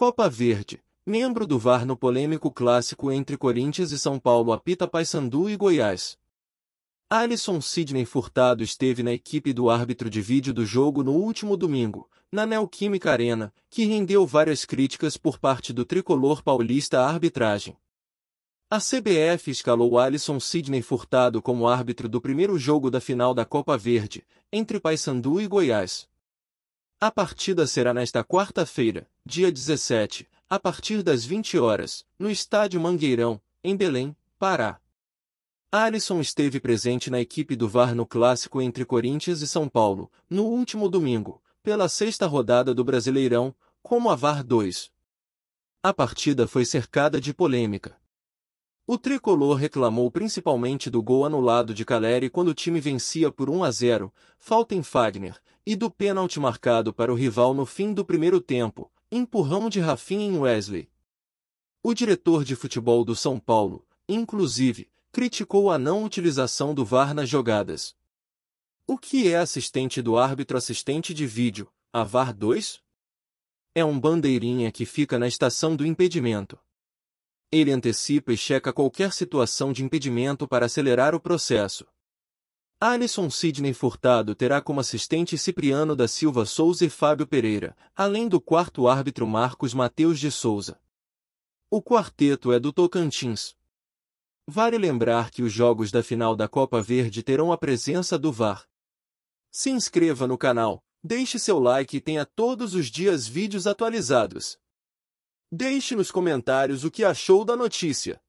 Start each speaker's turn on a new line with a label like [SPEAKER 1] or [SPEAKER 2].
[SPEAKER 1] Copa Verde, membro do VAR no polêmico clássico entre Corinthians e São Paulo apita Paysandu e Goiás. Alisson Sidney Furtado esteve na equipe do árbitro de vídeo do jogo no último domingo, na Neoquímica Arena, que rendeu várias críticas por parte do tricolor paulista à arbitragem. A CBF escalou Alisson Sidney Furtado como árbitro do primeiro jogo da final da Copa Verde, entre Paysandu e Goiás. A partida será nesta quarta-feira, dia 17, a partir das 20 horas, no Estádio Mangueirão, em Belém, Pará. Alisson esteve presente na equipe do VAR no clássico entre Corinthians e São Paulo, no último domingo, pela sexta rodada do Brasileirão, como a VAR 2. A partida foi cercada de polêmica. O tricolor reclamou principalmente do gol anulado de Caleri quando o time vencia por 1 a 0, falta em Fagner, e do pênalti marcado para o rival no fim do primeiro tempo, empurrão de Rafinha em Wesley. O diretor de futebol do São Paulo, inclusive, criticou a não utilização do VAR nas jogadas. O que é assistente do árbitro assistente de vídeo, a VAR 2? É um bandeirinha que fica na estação do impedimento. Ele antecipa e checa qualquer situação de impedimento para acelerar o processo. Alisson Sidney Furtado terá como assistente Cipriano da Silva Souza e Fábio Pereira, além do quarto árbitro Marcos Mateus de Souza. O quarteto é do Tocantins. Vale lembrar que os jogos da final da Copa Verde terão a presença do VAR. Se inscreva no canal, deixe seu like e tenha todos os dias vídeos atualizados. Deixe nos comentários o que achou da notícia.